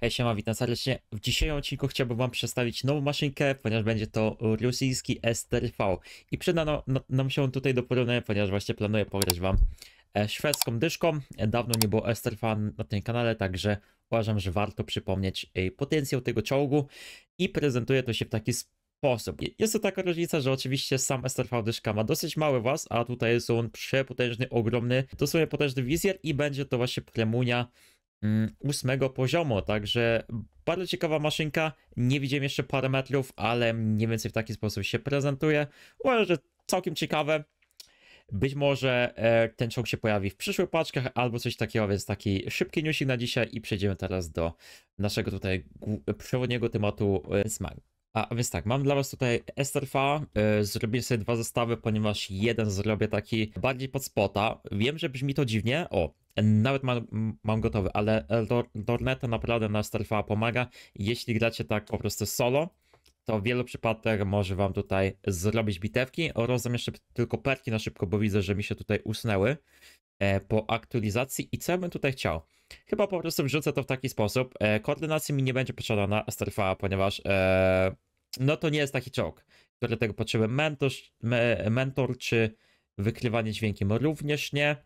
Hej siema, witam serdecznie. W dzisiejszym odcinku chciałbym wam przedstawić nową maszynkę, ponieważ będzie to rosyjski STRV. I przyda nam, no, nam się on tutaj do porównania, ponieważ właśnie planuję pograć wam e, szwedzką dyszką. Dawno nie było STRV na tym kanale, także uważam, że warto przypomnieć e, potencjał tego czołgu. I prezentuje to się w taki sposób. Jest to taka różnica, że oczywiście sam STRV dyszka ma dosyć mały was, a tutaj jest on przepotężny, ogromny. To są potężny wizjer i będzie to właśnie premunia Mm, ósmego poziomu, także bardzo ciekawa maszynka, nie widziałem jeszcze parametrów, ale mniej więcej w taki sposób się prezentuje. Uważam, że całkiem ciekawe. Być może e, ten czołg się pojawi w przyszłych paczkach albo coś takiego, więc taki szybki newsik na dzisiaj i przejdziemy teraz do naszego tutaj przewodniego tematu e, smak. A więc tak, mam dla was tutaj Esterfa, e, zrobię sobie dwa zestawy, ponieważ jeden zrobię taki bardziej pod spota. Wiem, że brzmi to dziwnie, o, nawet mam, mam gotowy, ale Lorneta naprawdę na Starfała pomaga. Jeśli gracie tak po prostu solo, to w wielu przypadkach może wam tutaj zrobić bitewki. Rozdam jeszcze tylko perki na szybko, bo widzę, że mi się tutaj usnęły e, po aktualizacji. I co bym tutaj chciał? Chyba po prostu wrzucę to w taki sposób. E, koordynacji mi nie będzie potrzebna na Starfała, ponieważ e, no to nie jest taki czołg, który tego potrzebuje. Mentor, mentor czy wykrywanie dźwiękiem również nie.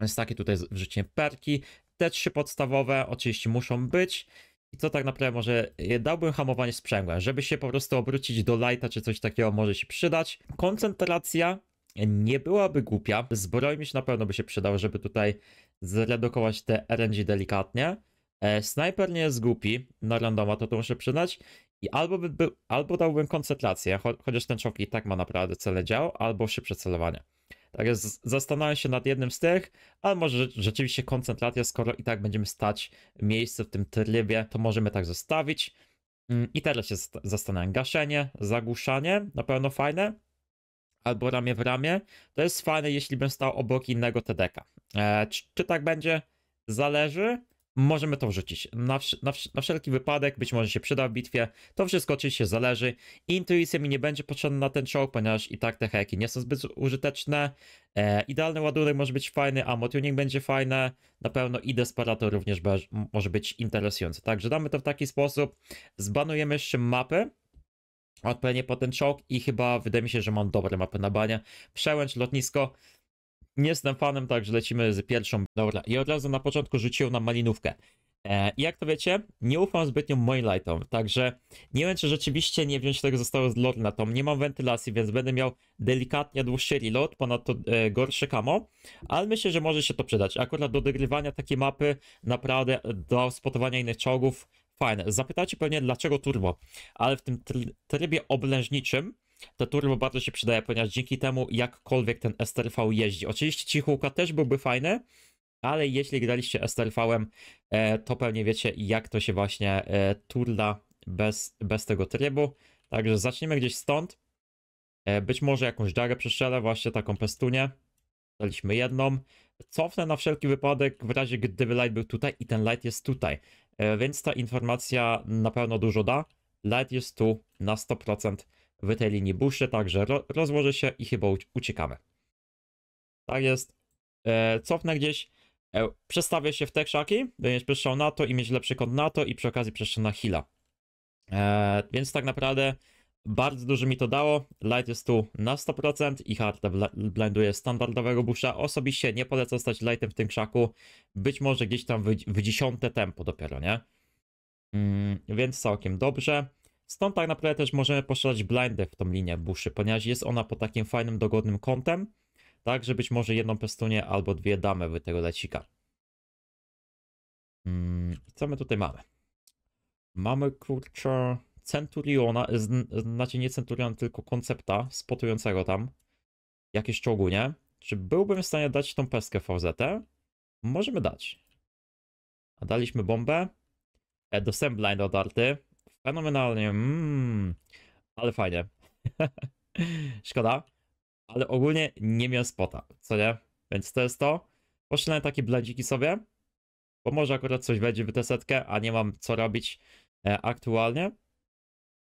Więc takie tutaj wrzuciłem perki. Te trzy podstawowe oczywiście muszą być. I co tak naprawdę może e, dałbym hamowanie sprzęgła, żeby się po prostu obrócić do lighta czy coś takiego może się przydać. Koncentracja nie byłaby głupia. Zbroj mi się na pewno by się przydał, żeby tutaj zredukować te RNG delikatnie. E, Sniper nie jest głupi na randoma, to to muszę przyznać. I albo, by był, albo dałbym koncentrację, cho chociaż ten czołg i tak ma naprawdę cele dział, albo szybsze celowanie. Także zastanawiam się nad jednym z tych, ale może rzeczywiście koncentracja, skoro i tak będziemy stać miejsce w tym trybie, to możemy tak zostawić. Mm, I teraz się zastanawiam, gaszenie, zagłuszanie, na pewno fajne, albo ramię w ramię. To jest fajne, jeśli bym stał obok innego TDK. E, czy, czy tak będzie? Zależy możemy to wrzucić. Na, na, na, wszelki wypadek, być może się przyda w bitwie. To wszystko oczywiście zależy. Intuicja mi nie będzie potrzebna na ten czołg, ponieważ i tak te heki nie są zbyt użyteczne. E, idealny ładunek może być fajny, a będzie fajny, Na pewno i desperator również może być interesujący. Także damy to w taki sposób. Zbanujemy jeszcze mapy odpowiednie po ten czołg i chyba wydaje mi się, że mam dobre mapy na banie. Przełęcz, lotnisko, nie jestem fanem, także lecimy z pierwszą. Dobra, i od razu na początku rzuciłem na malinówkę. E, jak to wiecie, nie ufam zbytnio moim lightom, także nie wiem, czy rzeczywiście nie wziąć tego zostało z na Tom nie mam wentylacji, więc będę miał delikatnie dłuższy reload, ponadto e, gorsze kamo, ale myślę, że może się to przydać. Akurat do dogrywania takiej mapy, naprawdę do spotowania innych czołgów, fajne. Zapytacie pewnie, dlaczego turbo, ale w tym trybie oblężniczym to turbo bardzo się przydaje, ponieważ dzięki temu jakkolwiek ten STRV jeździ. Oczywiście cichułka też byłby fajny, ale jeśli graliście STRV-em, e, to pewnie wiecie, jak to się właśnie e, turla bez, bez tego trybu. Także zaczniemy gdzieś stąd. E, być może jakąś darę przestrzelę, właśnie taką pestunię. Daliśmy jedną. Cofnę na wszelki wypadek, w razie gdyby light był tutaj i ten light jest tutaj. Więc ta informacja na pewno dużo da. Light jest tu na 100% w tej linii buszy, także ro rozłoży się i chyba uciekamy. Tak jest. E, cofnę gdzieś, e, przestawię się w te krzaki, będziesz przestrzał na to i mieć lepszy kąt na to i przy okazji przestrzał na heal'a. E, więc tak naprawdę bardzo dużo mi to dało. Light jest tu na 100% i hard blenduje standardowego busza. Osobiście nie polecam stać lightem w tym krzaku. Być może gdzieś tam w, w dziesiąte tempo dopiero, nie? Mm, więc całkiem dobrze. Stąd tak naprawdę też możemy poszerzać blindę w tą linię buszy, ponieważ jest ona pod takim fajnym, dogodnym kątem, tak, że być może jedną pestunię albo dwie damy w tego lecika. Hmm, co my tutaj mamy? Mamy kurczę Centuriona, znaczy nie Centuriona, tylko koncepta spotującego tam jakieś nie? Czy byłbym w stanie dać tą peskę VZT? Możemy dać. A daliśmy bombę. E, blinde blind odarty. Fenomenalnie. Mm, ale fajnie. Szkoda. Ale ogólnie nie miał spota, co nie? Więc to jest to. Poszczęlę takie bladziki sobie. Bo może akurat coś wejdzie w tę setkę, a nie mam co robić e, aktualnie.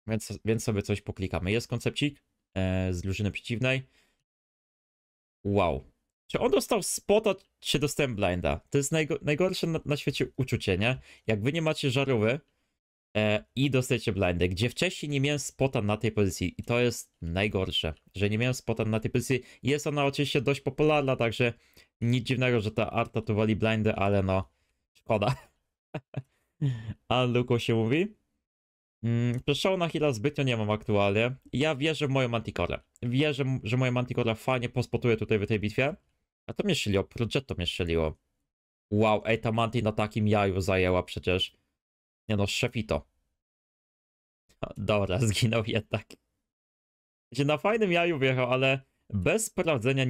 Więc, więc sobie coś poklikamy. Jest koncepcik e, z drużyny przeciwnej. Wow. Czy on dostał spota, czy dostałem blinda? To jest najgorsze na, na świecie uczucie, nie? Jak wy nie macie żarówy, E, i dostajecie blindy, gdzie wcześniej nie miałem spota na tej pozycji i to jest najgorsze, że nie miałem spota na tej pozycji. Jest ona oczywiście dość popularna, także nic dziwnego, że ta arta tu wali blindy, ale no, szkoda. Unluko się mówi. Mm, na chwilę zbytnio nie mam aktualnie. Ja wierzę w moją Manticore. Wierzę, że moja Manticore fajnie pospotuje tutaj w tej bitwie. A to mnie strzeliło, Progetto mnie strzeliło. Wow, ej, ta Manti na takim jaju zajęła przecież. Nie no, szefito. Dobra, zginął jednak. Gdzie znaczy, na fajnym jaju wjechał, ale bez sprawdzenia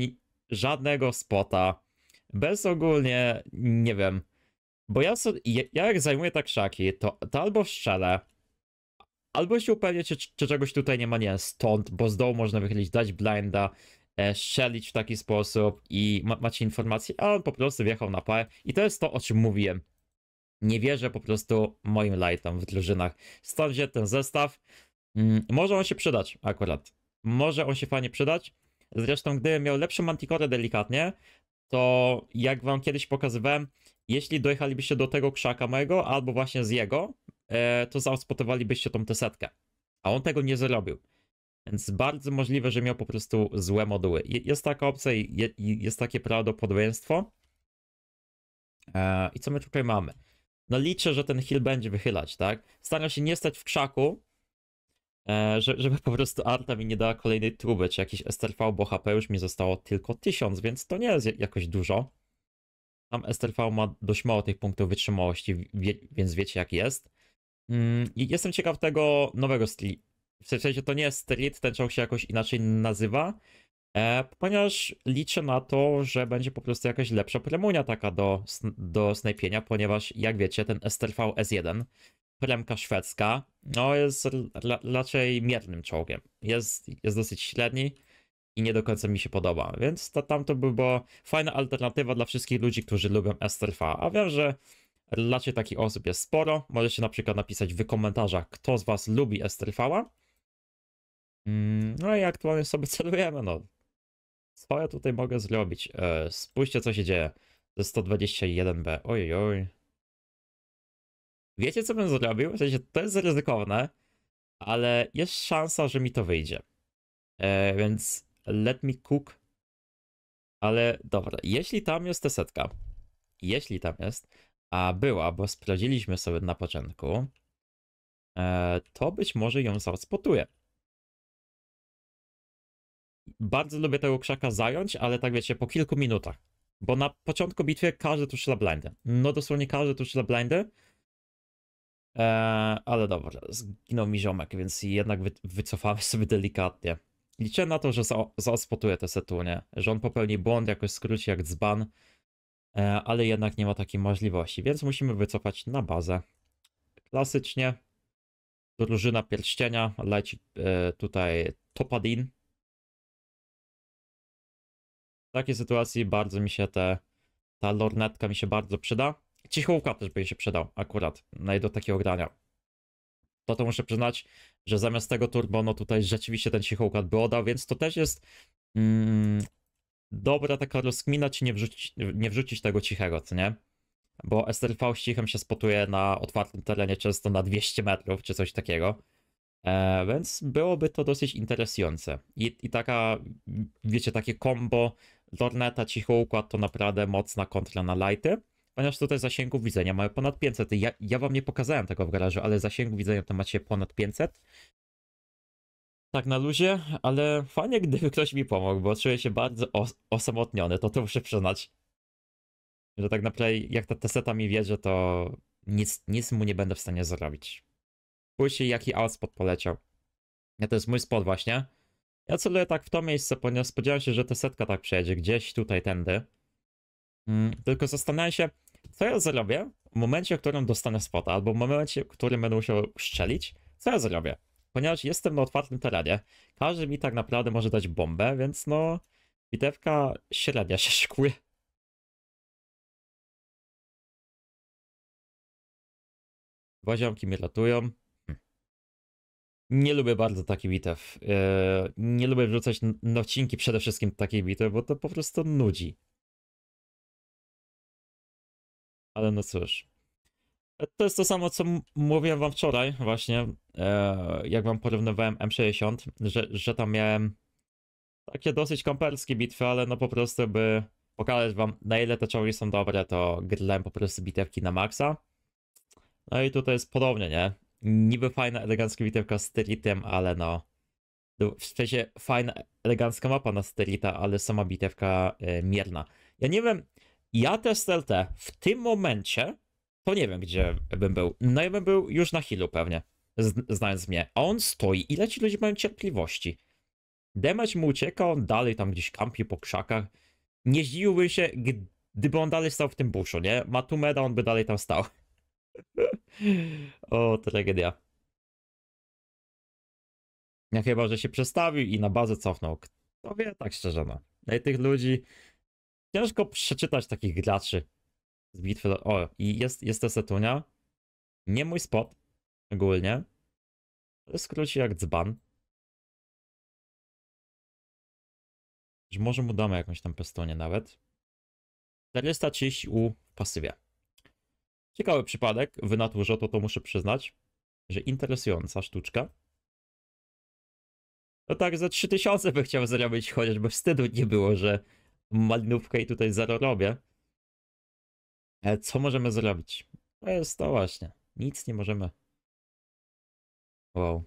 żadnego spota. Bez ogólnie, nie wiem. Bo ja, so, ja jak zajmuję tak szaki, to, to albo strzelę, albo się upewnię, czy, czy, czegoś tutaj nie ma, nie stąd, bo z dołu można wychylić, dać blinda, e, strzelić w taki sposób i ma, macie informację, a on po prostu wjechał na pałę. I to jest to, o czym mówiłem nie wierzę po prostu moim lightom w drużynach. Stąd wziął ten zestaw. Mm, może on się przydać akurat. Może on się fajnie przydać. Zresztą gdybym miał lepszą manticore delikatnie, to jak wam kiedyś pokazywałem, jeśli dojechalibyście do tego krzaka mojego, albo właśnie z jego, e, to zaospotowalibyście tą setkę. A on tego nie zrobił. Więc bardzo możliwe, że miał po prostu złe moduły. Jest taka opcja i jest takie prawdopodobieństwo. E, I co my tutaj mamy? no liczę, że ten heal będzie wychylać, tak? Staram się nie stać w krzaku, e, żeby po prostu Arta mi nie dała kolejnej truby, czy jakiś STV, bo HP już mi zostało tylko 1000, więc to nie jest jakoś dużo. Tam STRV ma dość mało tych punktów wytrzymałości, wie, więc wiecie jak jest. Mm, jestem ciekaw tego nowego street. W sensie to nie jest street, ten czołg się jakoś inaczej nazywa. E, ponieważ liczę na to, że będzie po prostu jakaś lepsza premunia taka do, do snajpienia, ponieważ jak wiecie, ten STRV S1, premka szwedzka, no jest raczej miernym czołgiem. Jest, jest dosyć średni i nie do końca mi się podoba, więc to, tamto by fajna alternatywa dla wszystkich ludzi, którzy lubią STRV, a wiem, że raczej takich osób jest sporo. Możecie na przykład napisać w komentarzach, kto z was lubi STRV-a. Mm, no i aktualnie sobie celujemy, no. Co ja tutaj mogę zrobić? E, spójrzcie, co się dzieje ze 121B. Ojoj. Oj. Wiecie, co bym zrobił? W sensie, to jest ryzykowne, ale jest szansa, że mi to wyjdzie. E, więc let me cook. Ale dobra, jeśli tam jest ta setka, jeśli tam jest, a była, bo sprawdziliśmy sobie na początku, e, to być może ją zaspotuje bardzo lubię tego krzaka zająć, ale tak wiecie, po kilku minutach. Bo na początku bitwy każdy tu strzela blindy. No dosłownie każdy tu strzela blindy. Eee, ale dobrze zginął mi ziomek, więc jednak wy, wycofamy sobie delikatnie. Liczę na to, że za, zaospotuję te setunie, że on popełni błąd, jakoś skróci jak dzban, eee, ale jednak nie ma takiej możliwości, więc musimy wycofać na bazę. Klasycznie drużyna pierścienia leci e, tutaj Topadin, w takiej sytuacji bardzo mi się te, ta lornetka mi się bardzo przyda. Cichówka też by jej się przydał akurat, no do takiego grania. To to muszę przyznać, że zamiast tego turbo, no tutaj rzeczywiście ten cichówka by oddał, więc to też jest mm, dobra taka rozkmina, czy nie, wrzucić nie wrzucić tego cichego, co nie? Bo STRV z cichem się spotuje na otwartym terenie często na 200 metrów, czy coś takiego. E, więc byłoby to dosyć interesujące. I, I, taka, wiecie, takie combo Lorneta, cichy układ to naprawdę mocna kontra na lighty, ponieważ tutaj zasięgu widzenia mają ponad 500. Ja, ja wam nie pokazałem tego w garażu, ale zasięgu widzenia to macie ponad 500. Tak na luzie, ale fajnie gdyby ktoś mi pomógł, bo czuję się bardzo os osamotniony, to to muszę przyznać. Że tak naprawdę jak ta teseta mi wierzy, to nic, nic mu nie będę w stanie zrobić. Później jaki outspot poleciał. Ja to jest mój spot właśnie. Ja celuję tak w to miejsce, ponieważ spodziewałem się, że ta setka tak przejedzie, gdzieś tutaj, tędy. Mm, tylko zastanawiam się, co ja zrobię w momencie, w którym dostanę spota, albo w momencie, w którym będę musiał strzelić, co ja zrobię. Ponieważ jestem na otwartym terenie, każdy mi tak naprawdę może dać bombę, więc no, bitewka średnia się szykuje. Poziomki mi latują. Nie lubię bardzo takich bitew. E, nie lubię wrzucać nocinki przede wszystkim takiej bitew, bo to po prostu nudzi. Ale no cóż. E, to jest to samo, co mówiłem wam wczoraj właśnie, e, jak wam porównywałem M60, że, że tam miałem takie dosyć komperskie bitwy, ale no po prostu by pokazać wam na ile te czołgi są dobre, to grylem po prostu bitewki na maksa. No i tutaj jest podobnie, nie? niby fajna, elegancka bitewka z Tyritem, ale no. W sensie fajna, elegancka mapa na Sterita, ale sama bitewka e, mierna. Ja nie wiem, ja te SLT w tym momencie, to nie wiem gdzie bym był. No ja bym był już na healu pewnie, znając mnie. A on stoi, ile ci ludzie mają cierpliwości? Demać mu ucieka, on dalej tam gdzieś kampi po krzakach. Nie zdziwiłby się, gdyby on dalej stał w tym buszu, nie? Matumeda on by dalej tam stał. O, tragedia. No chyba, że się przestawił i na bazę cofnął. Kto wie, tak szczerze no. No i tych ludzi... Ciężko przeczytać takich graczy z bitwy. O, i jest, jest to Setunia. Nie mój spot, ogólnie. Ale skróci jak dzban. Że może mu damy jakąś tam pestonię nawet. 430 u w pasywie. Ciekawy przypadek, wynatłużo to, to muszę przyznać, że interesująca sztuczka. No tak, za 3000 by chciał zrobić, chociażby wstydu nie było, że malinówkę i tutaj zero robię. Ale co możemy zrobić? To jest to właśnie. Nic nie możemy. Wow.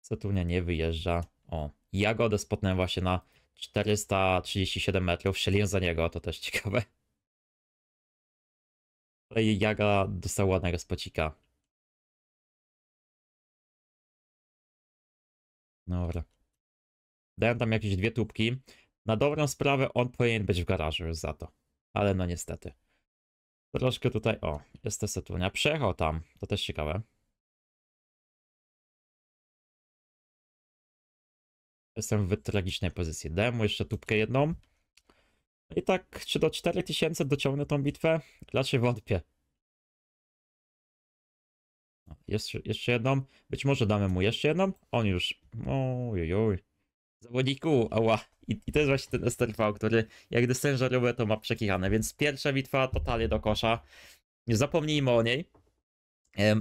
Saturnia nie wyjeżdża. O, jagodę spotnęła się na 437 metrów, strzeliłem za niego, to też ciekawe. Ale Jaga dostał ładnego spocika. Dobra. Dałem tam jakieś dwie tubki. Na dobrą sprawę on powinien być w garażu już za to. Ale no niestety. Troszkę tutaj, o, jest testowania. Przejechał tam, to też ciekawe. Jestem w tragicznej pozycji. mu jeszcze tubkę jedną. I tak, czy do 4000 dociągnę tą bitwę? Raczej wątpię. No, jeszcze, jeszcze jedną. Być może damy mu jeszcze jedną. On już. Ojojoj. Zawodniku, ała. I, I to jest właśnie ten STRV, który jak dostęp żarówę, to ma przekichane. Więc pierwsza bitwa totalnie do kosza. Nie zapomnijmy o niej.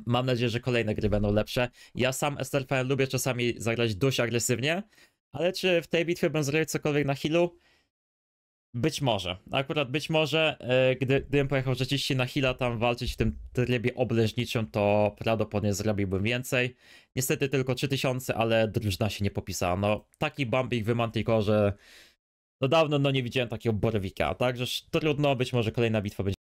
Mam nadzieję, że kolejne gry będą lepsze. Ja sam STRPL lubię czasami zagrać dość agresywnie, ale czy w tej bitwie będę zrobił cokolwiek na healu? Być może. Akurat być może, e, gdy, gdybym pojechał rzeczywiście na heala tam walczyć w tym trybie obleżniczym, to prawdopodobnie zrobiłbym więcej. Niestety tylko 3000, ale drużyna się nie popisała. No, taki bumping wymantyko, że do dawno no, nie widziałem takiego borowika. także trudno, być może kolejna bitwa będzie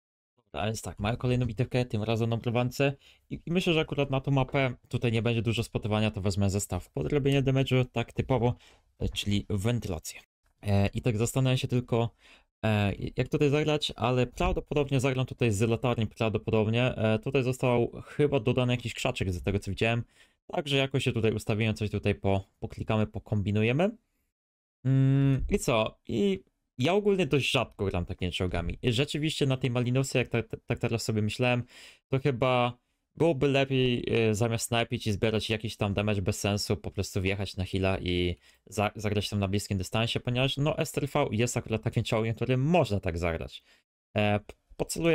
ale więc tak, mają kolejną bitewkę, tym razem na prowance I, i myślę, że akurat na tą mapę tutaj nie będzie dużo spotykania, to wezmę zestaw podrobienia damage'u, tak typowo, e, czyli wentylację. E, I tak zastanawiam się tylko, e, jak tutaj zagrać, ale prawdopodobnie zagram tutaj z latarni, prawdopodobnie. E, tutaj został chyba dodany jakiś krzaczek, z tego co widziałem. Także jakoś się tutaj ustawiłem, coś tutaj po, poklikamy, pokombinujemy. Mm, I co? I ja ogólnie dość rzadko gram takimi czołgami. Rzeczywiście na tej Malinowce, jak tak, tak teraz sobie myślałem, to chyba byłoby lepiej y, zamiast snajpić i zbierać jakiś tam damage bez sensu, po prostu wjechać na hila i za zagrać tam na bliskim dystansie, ponieważ no STRV jest akurat takim czołgiem, który można tak zagrać. E,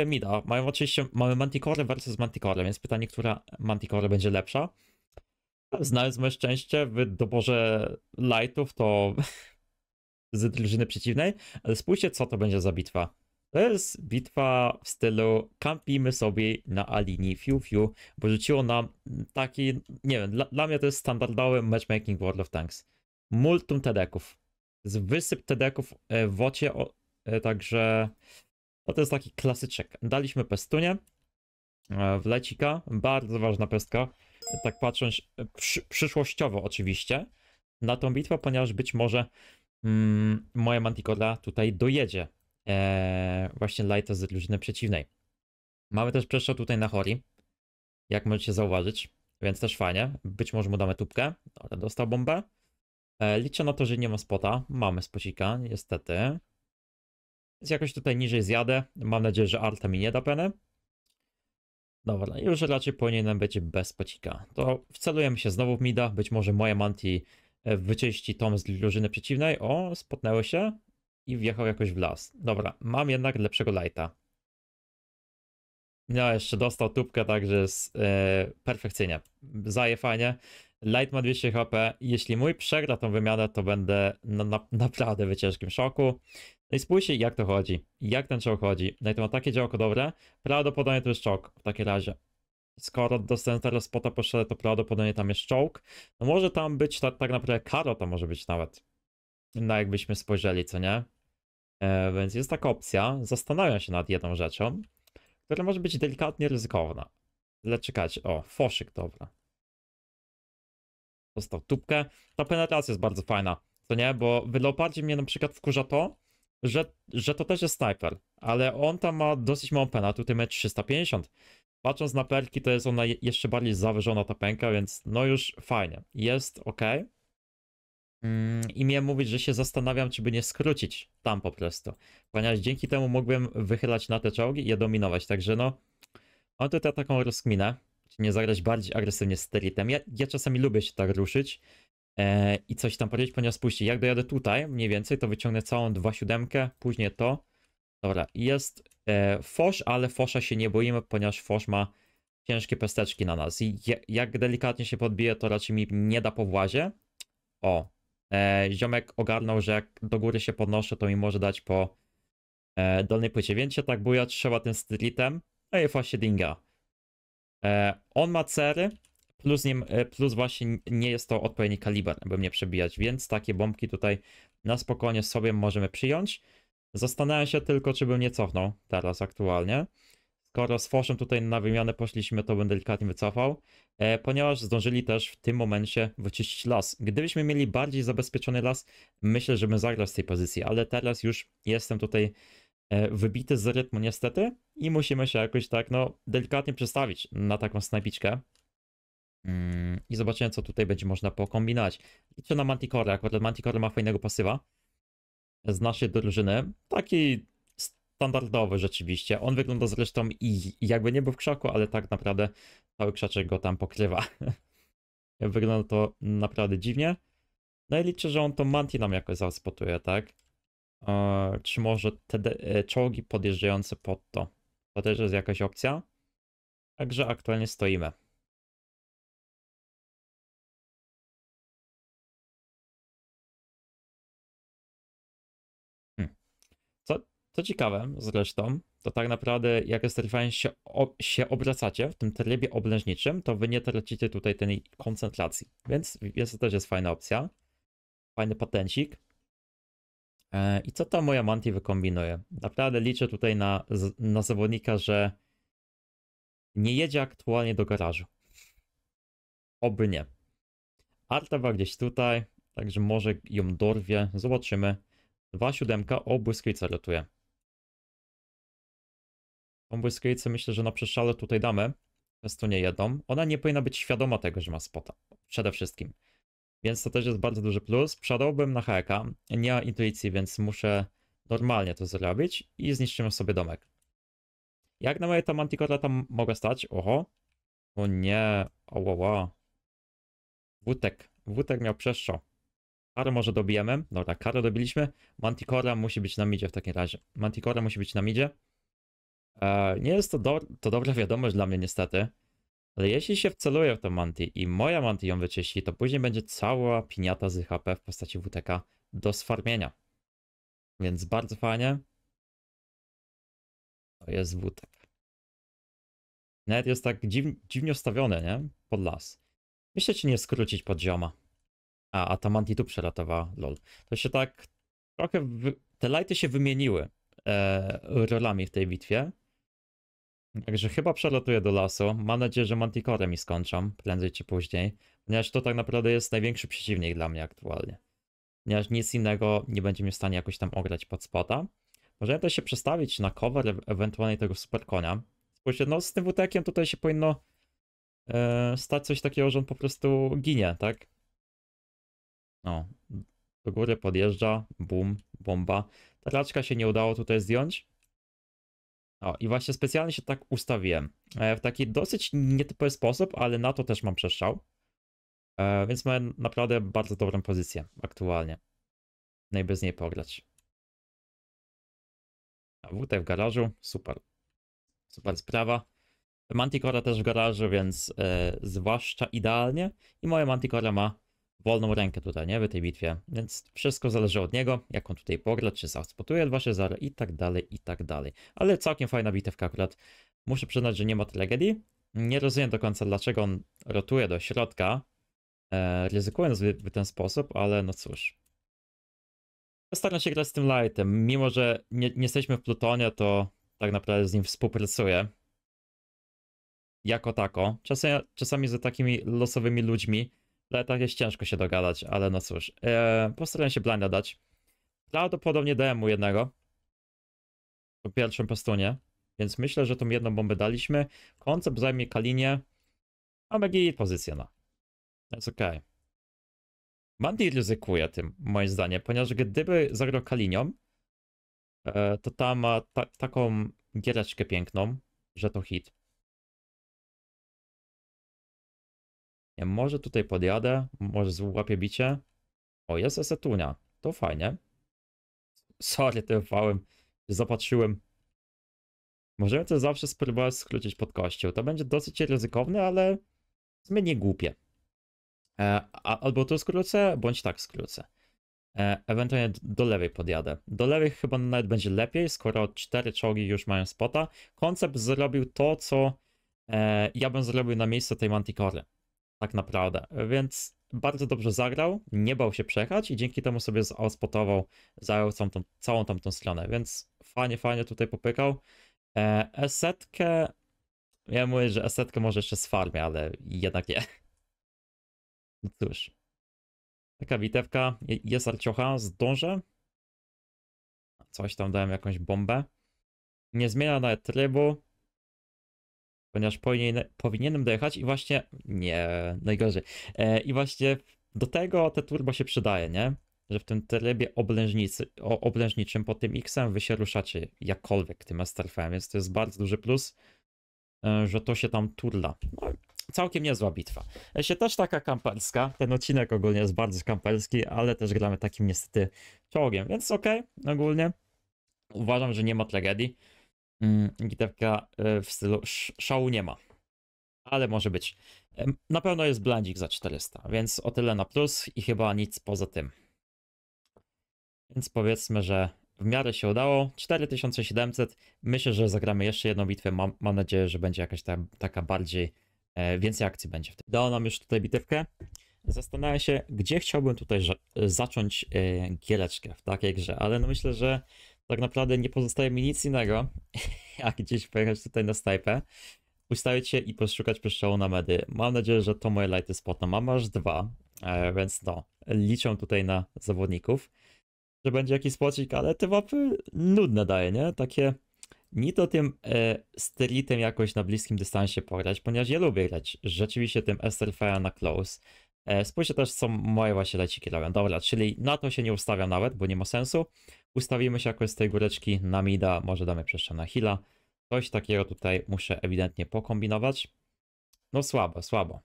mida. Mają oczywiście, mamy Manticore versus Manticore, więc pytanie, która Manticore będzie lepsza. Znając moje szczęście w doborze lightów, to z drużyny przeciwnej, ale spójrzcie, co to będzie za bitwa. To jest bitwa w stylu kampimy sobie na alini. fiu fiu, bo rzuciło nam taki, nie wiem, dla, dla mnie to jest standardowy matchmaking World of Tanks. Multum tedeków. Wysyp tedeków e, w wocie, e, także no to jest taki klasyczek. Daliśmy e, w lecika, bardzo ważna pestka, tak patrząc przyszłościowo oczywiście na tą bitwę, ponieważ być może mm, moja Manticora tutaj dojedzie e, właśnie Lighta z drużyny przeciwnej. Mamy też przeszło tutaj na Hori, jak możecie zauważyć, więc też fajnie. Być może mu damy tubkę, Dobra, dostał bombę. E, liczę na to, że nie ma spota. Mamy spocika, niestety. Więc jakoś tutaj niżej zjadę. Mam nadzieję, że Arta mi nie da peny. Dobra, już raczej powinienem być bez spocika. To wcelujemy się znowu w mida. Być może moje Manti wyczyści Tom z drużyny przeciwnej. O, spotnęły się i wjechał jakoś w las. Dobra, mam jednak lepszego lighta. No, jeszcze dostał tubkę, także jest yy, perfekcyjnie. Zaje fajnie. Light ma 200 HP. Jeśli mój przegra tą wymianę, to będę na, na, naprawdę w ciężkim szoku. No i spójrzcie, jak to chodzi. Jak ten czołg chodzi. No i to ma takie działko dobre. Prawdopodobnie to jest czołg w takim razie skoro do teraz spota po to prawdopodobnie tam jest czołg. No może tam być tak tak naprawdę karo to może być nawet. No jakbyśmy spojrzeli, co nie? E, więc jest taka opcja. Zastanawiam się nad jedną rzeczą, która może być delikatnie ryzykowna. Lecz czekajcie, o, foszyk, dobra. Dostał tubkę. Ta penetracja jest bardzo fajna, co nie? Bo w Leopardzie mnie na przykład wkurza to, że, że to też jest sniper, ale on tam ma dosyć małą penę, tutaj ma 350. Patrząc na perki, to jest ona jeszcze bardziej zawyżona ta pęka, więc no już fajnie. Jest ok. Mm, I miałem mówić, że się zastanawiam, czy by nie skrócić tam po prostu. Ponieważ dzięki temu mógłbym wychylać na te czołgi i je dominować. Także no, mam tutaj taką rozkminę, czy nie zagrać bardziej agresywnie z Teritem. Ja, ja czasami lubię się tak ruszyć e, i coś tam powiedzieć, ponieważ później jak dojadę tutaj mniej więcej, to wyciągnę całą 2.7, później to. Dobra, jest E, Fosz, ale Fosza się nie boimy, ponieważ Fosz ma ciężkie pesteczki na nas. I jak delikatnie się podbije, to raczej mi nie da po włazie. O, e, ziomek ogarnął, że jak do góry się podnoszę, to mi może dać po e, dolnej płycie. Więc się tak buja, trzeba tym streetem. Ej, no właśnie dinga. E, on ma cery, plus, nie plus właśnie nie jest to odpowiedni kaliber, by mnie przebijać, więc takie bombki tutaj na spokojnie sobie możemy przyjąć. Zastanawiam się tylko, czy bym nie cofnął teraz aktualnie. Skoro z Foszem tutaj na wymianę poszliśmy, to będę delikatnie wycofał, e, ponieważ zdążyli też w tym momencie wyczyścić las. Gdybyśmy mieli bardziej zabezpieczony las, myślę, że bym zagrał z tej pozycji, ale teraz już jestem tutaj e, wybity z rytmu niestety i musimy się jakoś tak, no, delikatnie przestawić na taką snajpiczkę. Mm, I zobaczymy, co tutaj będzie można pokombinać. Liczę na Manticore, akurat Manticore ma fajnego pasywa z naszej drużyny, taki standardowy rzeczywiście. On wygląda zresztą i jakby nie był w krzaku, ale tak naprawdę cały krzaczek go tam pokrywa. wygląda to naprawdę dziwnie. No i liczę, że on to manti nam jakoś zaspotuje, tak? Eee, czy może te e, czołgi podjeżdżające pod to? To też jest jakaś opcja. Także aktualnie stoimy. Co ciekawe zresztą, to tak naprawdę jak esterfajnie się, się obracacie w tym trybie oblężniczym, to wy nie tracicie tutaj tej koncentracji. Więc jest to też jest fajna opcja. Fajny patencik. E, I co tam moja Manti wykombinuje? Naprawdę liczę tutaj na, na zawodnika, że nie jedzie aktualnie do garażu. Oby nie. Artawa gdzieś tutaj, także może ją dorwie. Zobaczymy. Dwa siódemka o błyskawica lotuje. Tą myślę, że na przeszale tutaj damy. Przez to nie jedą. Ona nie powinna być świadoma tego, że ma spota. Przede wszystkim. Więc to też jest bardzo duży plus. Przadałbym na Heka, Nie ma intuicji, więc muszę normalnie to zrobić i zniszczymy sobie domek. Jak na moje tam Manticora tam mogę stać? Oho. O nie. Ołoło. Wutek. Wutek miał przestrzał. Karo może dobijemy. Dobra, Karo dobiliśmy. Manticora musi być na midzie w takim razie. Manticora musi być na midzie. E, nie jest to, do, to dobra wiadomość dla mnie niestety, ale jeśli się wceluję w tę manty i moja Manti ją wyczyści, to później będzie cała piniata z HP w postaci WTK do sfarmienia. Więc bardzo fajnie. To jest WTK. Net jest tak dziw, dziwnie ustawione, nie? Pod las. Myślę, czy nie skrócić podzioma. A, a ta manty tu przelatowała, lol. To się tak trochę... Wy... Te lighty się wymieniły e, rolami w tej bitwie. Także chyba przelatuję do lasu. Mam nadzieję, że Manticore mi skończą, prędzej czy później. Ponieważ to tak naprawdę jest największy przeciwnik dla mnie aktualnie. Ponieważ nic innego nie będzie mi w stanie jakoś tam ograć pod spota. Możemy też się przestawić na cover ewentualnie tego superkonia. Spójrzcie, no z tym wutekiem tutaj się powinno e, stać coś takiego, że on po prostu ginie, tak? No, do góry podjeżdża, bum, bomba. Taraczka się nie udało tutaj zdjąć. O, i właśnie specjalnie się tak ustawiłem. E, w taki dosyć nietypowy sposób, ale na to też mam przestrzał. E, więc mam naprawdę bardzo dobrą pozycję aktualnie. No i bez niej pograć. WT w garażu, super. Super sprawa. Manticora też w garażu, więc e, zwłaszcza idealnie. I moja Manticora ma wolną rękę tutaj, nie? W tej bitwie. Więc wszystko zależy od niego, jak on tutaj pogra, czy zaspotuje dwa Cezary i tak dalej, i tak dalej. Ale całkiem fajna bitewka akurat. Muszę przyznać, że nie ma tragedii. Nie rozumiem do końca, dlaczego on rotuje do środka, e, ryzykując w, w ten sposób, ale no cóż. Staram się grać z tym lightem. Mimo, że nie, nie jesteśmy w Plutonie, to tak naprawdę z nim współpracuję jako tako. Czasami, czasami z takimi losowymi ludźmi, ale tak jest ciężko się dogadać, ale no cóż. E, postaram się blinda dać. Prawdopodobnie dałem mu jednego. Po pierwszym postunie. Więc myślę, że tą jedną bombę daliśmy. Koncept zajmie Kalinie. a git pozycję, no. Jest okej. Okay. Mandy ryzykuje tym, moim zdaniem, ponieważ gdyby zagrał Kalinią, e, to tam ma ta taką giereczkę piękną, że to hit. Ja może tutaj podjadę, może złapię bicie. O, jest esetunia. To fajnie. Sorry, tym fałem. Zapatrzyłem. Możemy to zawsze spróbować skrócić pod kościół. To będzie dosyć ryzykowne, ale zmienię głupie. E, albo tu skrócę, bądź tak skrócę. E, ewentualnie do lewej podjadę. Do lewej chyba nawet będzie lepiej, skoro cztery czołgi już mają spota. Koncept zrobił to, co e, ja bym zrobił na miejscu tej Manticory tak naprawdę. Więc bardzo dobrze zagrał, nie bał się przejechać i dzięki temu sobie ospotował, zajął całą tą, całą tamtą stronę, więc fajnie, fajnie tutaj popykał. E, esetkę, ja mówię, że esetkę może jeszcze z ale jednak nie. No cóż. Taka witewka, jest arciocha, zdążę. Coś tam dałem, jakąś bombę. Nie zmienia nawet trybu ponieważ powinien, powinienem dojechać i właśnie, nie, najgorzej, e, i właśnie do tego te turbo się przydaje, nie? Że w tym trybie oblężnicy, o, oblężniczym po tym X-em wy się ruszacie jakkolwiek tym strf więc to jest bardzo duży plus, e, że to się tam turla. No, całkiem niezła bitwa. E, się też taka kamperska, ten odcinek ogólnie jest bardzo kamperski, ale też gramy takim niestety czołgiem, więc okej, okay, ogólnie uważam, że nie ma tragedii. Mm, gitarka e, w stylu szału nie ma, ale może być. Na pewno jest blandzik za 400, więc o tyle na plus i chyba nic poza tym. Więc powiedzmy, że w miarę się udało. 4700. Myślę, że zagramy jeszcze jedną bitwę. Mam, mam nadzieję, że będzie jakaś ta, taka bardziej, e, więcej akcji będzie. Dało nam już tutaj bitewkę. Zastanawiam się, gdzie chciałbym tutaj zacząć e, giereczkę w takiej grze, ale no myślę, że tak naprawdę nie pozostaje mi nic innego, jak gdzieś pojechać tutaj na stajpę, ustawić się i poszukać przestrzału na medy. Mam nadzieję, że to moje lighty spotno. Mam aż dwa, e, więc no, liczę tutaj na zawodników, że będzie jakiś spocik, ale te mapy nudne daje, nie? Takie nie to tym e, streetem jakoś na bliskim dystansie pograć, ponieważ ja lubię grać rzeczywiście tym SRF na close, E, spójrzcie też, są moje właśnie leciki robią. Dobra, czyli na to się nie ustawiam nawet, bo nie ma sensu. Ustawimy się jakoś z tej góreczki na mida, może damy przestrzeń na hila. Coś takiego tutaj muszę ewidentnie pokombinować. No słabo, słabo.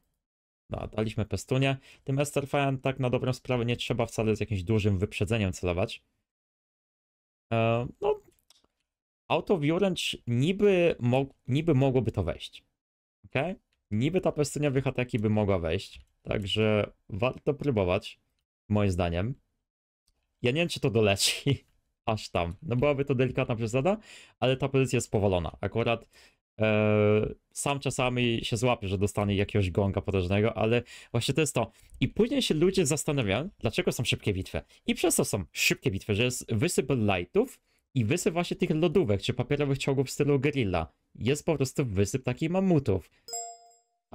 No, daliśmy pestunię. Tym Esterfejem tak na dobrą sprawę nie trzeba wcale z jakimś dużym wyprzedzeniem celować. E, no, Auto of Orange niby, mo niby mogłoby to wejść. ok? Niby ta pestunia ataki by mogła wejść. Także warto próbować, moim zdaniem. Ja nie wiem, czy to doleci aż tam. No byłaby to delikatna przesada, ale ta pozycja jest powolona. Akurat e, sam czasami się złapię, że dostanie jakiegoś gonga potężnego, ale właśnie to jest to. I później się ludzie zastanawiają, dlaczego są szybkie bitwy. I przez to są szybkie bitwy, że jest wysyp lightów i wysyp właśnie tych lodówek, czy papierowych ciągów w stylu grilla. Jest po prostu wysyp takich mamutów.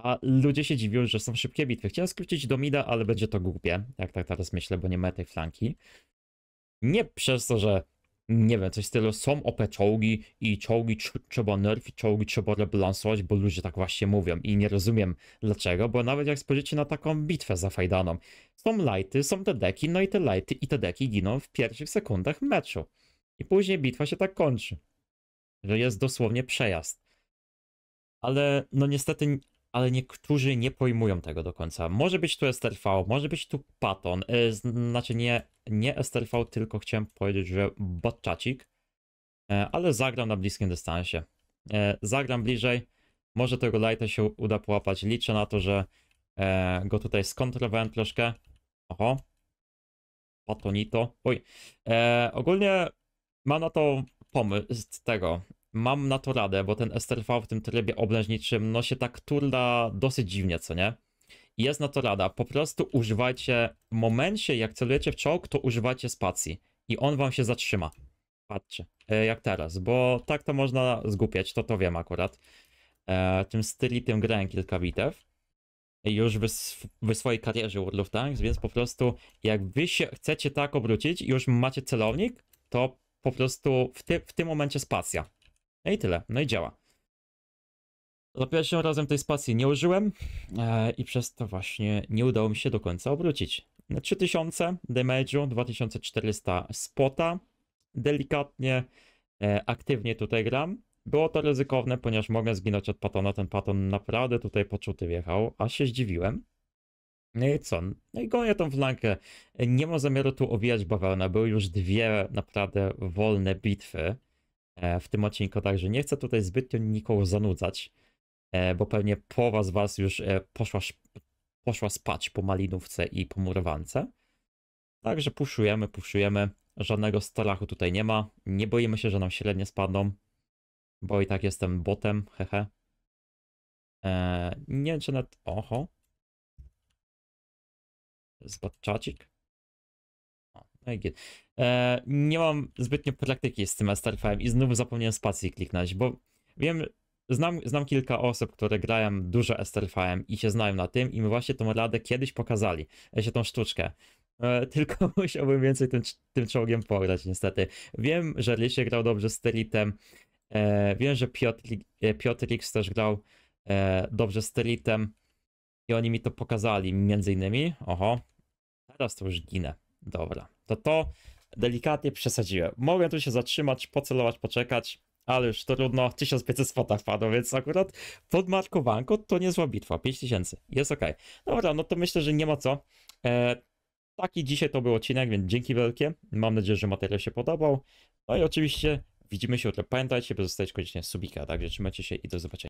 A ludzie się dziwią, że są szybkie bitwy. Chciałem skrócić do mida, ale będzie to głupie. Jak tak teraz myślę, bo nie ma tej flanki. Nie przez to, że nie wiem, coś w stylu są OP czołgi i czołgi trzeba nerfić, czołgi trzeba rebalansować, bo ludzie tak właśnie mówią i nie rozumiem dlaczego, bo nawet jak spojrzycie na taką bitwę za Fajdaną, są lighty, są te deki, no i te lighty i te deki giną w pierwszych sekundach meczu. I później bitwa się tak kończy, że jest dosłownie przejazd. Ale no niestety ale niektórzy nie pojmują tego do końca. Może być tu STRV, może być tu Paton, e, znaczy nie, nie STRV, tylko chciałem powiedzieć, że botczacik, e, ale zagram na bliskim dystansie. E, zagram bliżej, może tego Lighta się uda połapać. Liczę na to, że e, go tutaj skontrowałem troszkę. Oho. Patonito. Oj. E, ogólnie mam na to pomysł tego mam na to radę, bo ten SRV w tym trybie oblężniczym, no się tak turda dosyć dziwnie, co nie? Jest na to rada, po prostu używajcie, w momencie jak celujecie w czołg, to używajcie spacji i on wam się zatrzyma. Patrzcie, e, jak teraz, bo tak to można zgupiać, to to wiem akurat. E, tym styli, tym grałem kilka bitew już w, w swojej karierze World of Tanks, więc po prostu jak wy się chcecie tak obrócić i już macie celownik, to po prostu w, ty w tym momencie spacja. No i tyle. No i działa. Za pierwszym razem tej spacji nie użyłem e, i przez to właśnie nie udało mi się do końca obrócić. Na 3000 damage'u, 2400 spota. Delikatnie, e, aktywnie tutaj gram. Było to ryzykowne, ponieważ mogę zginąć od patona. Ten paton naprawdę tutaj poczuty wjechał, a się zdziwiłem. No i co? No i gonię tą flankę. Nie ma zamiaru tu owijać bawełna. Były już dwie naprawdę wolne bitwy. E, w tym odcinku, także nie chcę tutaj zbytnio nikogo zanudzać, e, bo pewnie połowa z was już e, poszła, poszła spać po malinówce i po murowance. Także puszujemy, puszujemy. Żadnego strachu tutaj nie ma. Nie boimy się, że nam średnie spadną, bo i tak jestem botem, hehe. nie wiem, czy nawet... Oho. Zbaczacik. E, nie mam zbytnio praktyki z tym Masterfiem i znów zapomniałem spacji kliknąć, bo wiem, znam, znam kilka osób, które grają dużo Esterfiem i się znają na tym i mi właśnie tą radę kiedyś pokazali, e, się tą sztuczkę. E, tylko musiałbym więcej tym, tym czołgiem pograć niestety. Wiem, że Rysie grał dobrze z Territem, e, wiem, że Piotr, e, X też grał e, dobrze z Territem i oni mi to pokazali między innymi. Oho, teraz to już ginę. Dobra to to delikatnie przesadziłem. Mogłem tu się zatrzymać, pocelować, poczekać, ale już trudno, 1500 spota padło, więc akurat pod to to niezła bitwa, 5000, jest ok. Dobra, no to myślę, że nie ma co. E, taki dzisiaj to był odcinek, więc dzięki wielkie, mam nadzieję, że materiał się podobał. No i oczywiście widzimy się jutro, pamiętajcie, by zostawić koniecznie subika, także trzymajcie się i do zobaczenia.